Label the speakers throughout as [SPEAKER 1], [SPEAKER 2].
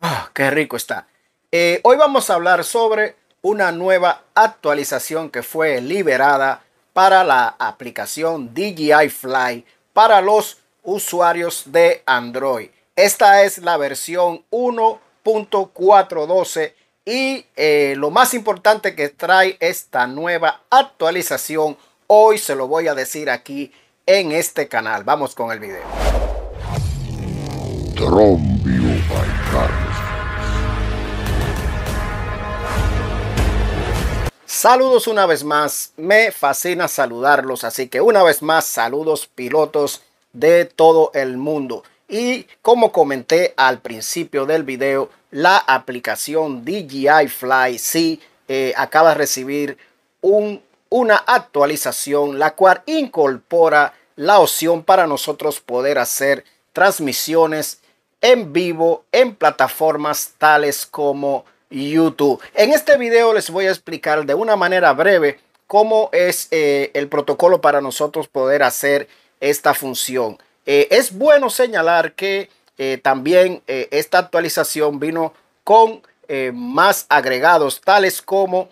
[SPEAKER 1] Ah, ¡Qué rico está! Eh, hoy vamos a hablar sobre una nueva actualización que fue liberada para la aplicación DJI Fly para los usuarios de Android. Esta es la versión 1.412 y eh, lo más importante que trae esta nueva actualización, hoy se lo voy a decir aquí en este canal. Vamos con el video. Saludos una vez más, me fascina saludarlos, así que una vez más saludos pilotos de todo el mundo. Y como comenté al principio del video, la aplicación DJI Fly sí eh, acaba de recibir un, una actualización, la cual incorpora la opción para nosotros poder hacer transmisiones en vivo en plataformas tales como YouTube. En este video les voy a explicar de una manera breve cómo es eh, el protocolo para nosotros poder hacer esta función. Eh, es bueno señalar que eh, también esta actualización vino con más agregados tales como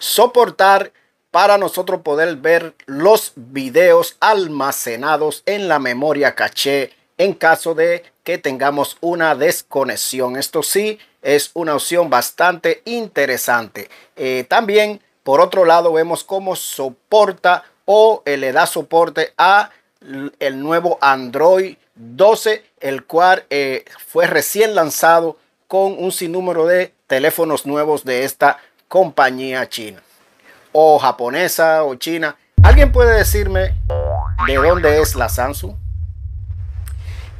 [SPEAKER 1] soportar para nosotros poder ver los videos almacenados en la memoria caché en caso de que tengamos una desconexión. Esto sí es una opción bastante interesante. Eh, también, por otro lado, vemos cómo soporta o eh, le da soporte a el nuevo Android 12, el cual eh, fue recién lanzado con un sinnúmero de teléfonos nuevos de esta compañía china o japonesa o china. ¿Alguien puede decirme de dónde es la Samsung?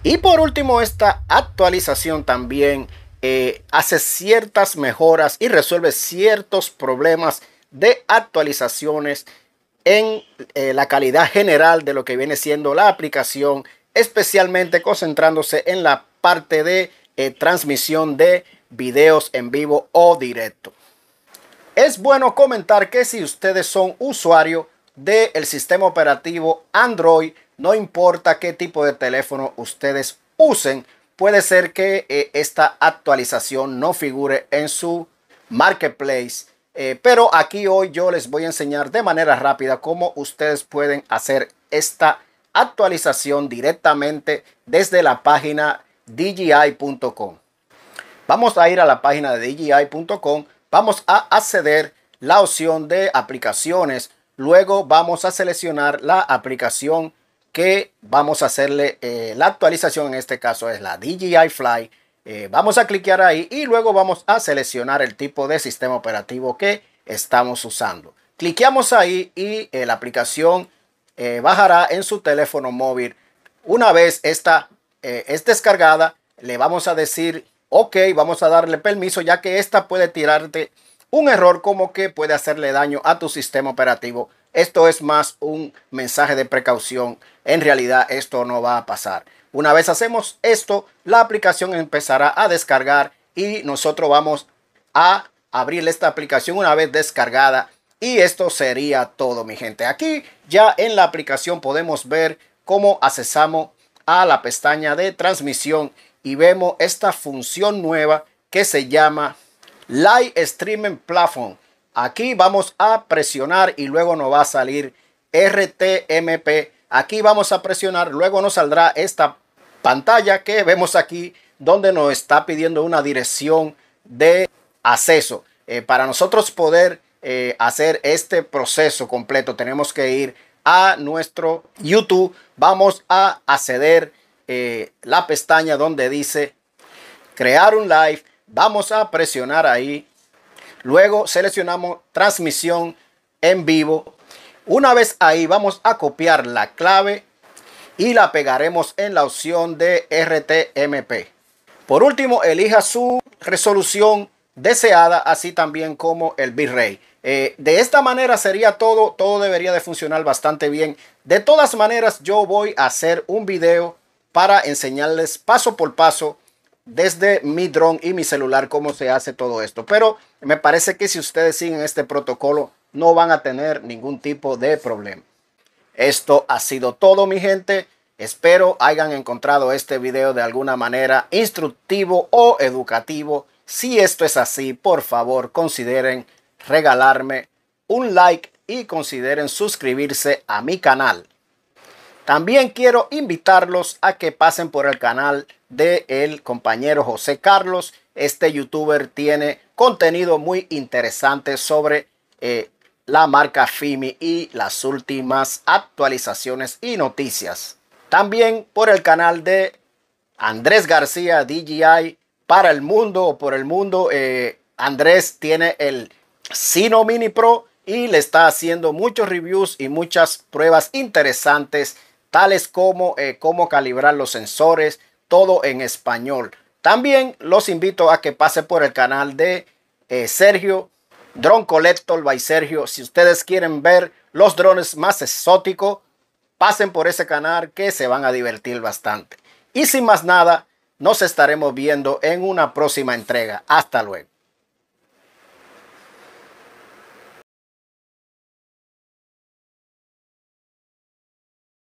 [SPEAKER 1] Y por último, esta actualización también eh, hace ciertas mejoras y resuelve ciertos problemas de actualizaciones en eh, la calidad general de lo que viene siendo la aplicación, especialmente concentrándose en la parte de eh, transmisión de videos en vivo o directo. Es bueno comentar que si ustedes son usuario del sistema operativo Android, no importa qué tipo de teléfono ustedes usen, puede ser que eh, esta actualización no figure en su marketplace. Eh, pero aquí hoy yo les voy a enseñar de manera rápida cómo ustedes pueden hacer esta actualización directamente desde la página dji.com. Vamos a ir a la página de dji.com, vamos a acceder la opción de aplicaciones, luego vamos a seleccionar la aplicación que vamos a hacerle eh, la actualización, en este caso es la DJI Fly. Eh, vamos a cliquear ahí y luego vamos a seleccionar el tipo de sistema operativo que estamos usando. Cliqueamos ahí y eh, la aplicación bajará en su teléfono móvil. Una vez esta es descargada, le vamos a decir, ok, vamos a darle permiso ya que esta puede tirarte un error como que puede hacerle daño a tu sistema operativo esto es más un mensaje de precaución. En realidad esto no va a pasar. Una vez hacemos esto, la aplicación empezará a descargar y nosotros vamos a abrir esta aplicación una vez descargada. Y esto sería todo, mi gente. Aquí ya en la aplicación podemos ver cómo accesamos a la pestaña de transmisión y vemos esta función nueva que se llama Live Streaming Platform Aquí vamos a presionar y luego nos va a salir RTMP. Aquí vamos a presionar, luego nos saldrá esta pantalla que vemos aquí donde nos está pidiendo una dirección de acceso. Eh, para nosotros poder eh, hacer este proceso completo tenemos que ir a nuestro YouTube. Vamos a acceder a eh, la pestaña donde dice crear un live. Vamos a presionar ahí Luego seleccionamos transmisión en vivo. Una vez ahí vamos a copiar la clave y la pegaremos en la opción de RTMP. Por último, elija su resolución deseada, así también como el bitrate. Eh, de esta manera sería todo, todo debería de funcionar bastante bien. De todas maneras, yo voy a hacer un video para enseñarles paso por paso desde mi dron y mi celular cómo se hace todo esto. Pero me parece que si ustedes siguen este protocolo no van a tener ningún tipo de problema. Esto ha sido todo mi gente. Espero hayan encontrado este video de alguna manera instructivo o educativo. Si esto es así, por favor consideren regalarme un like y consideren suscribirse a mi canal. También quiero invitarlos a que pasen por el canal de el compañero José Carlos. Este youtuber tiene contenido muy interesante sobre eh, la marca FIMI y las últimas actualizaciones y noticias. También por el canal de Andrés García DJI para el mundo o por el mundo. Eh, Andrés tiene el Sino Mini Pro y le está haciendo muchos reviews y muchas pruebas interesantes tales como eh, cómo calibrar los sensores, todo en español. También los invito a que pase por el canal de eh, Sergio, Drone Collector by Sergio. Si ustedes quieren ver los drones más exóticos, pasen por ese canal que se van a divertir bastante. Y sin más nada, nos estaremos viendo en una próxima entrega. Hasta luego.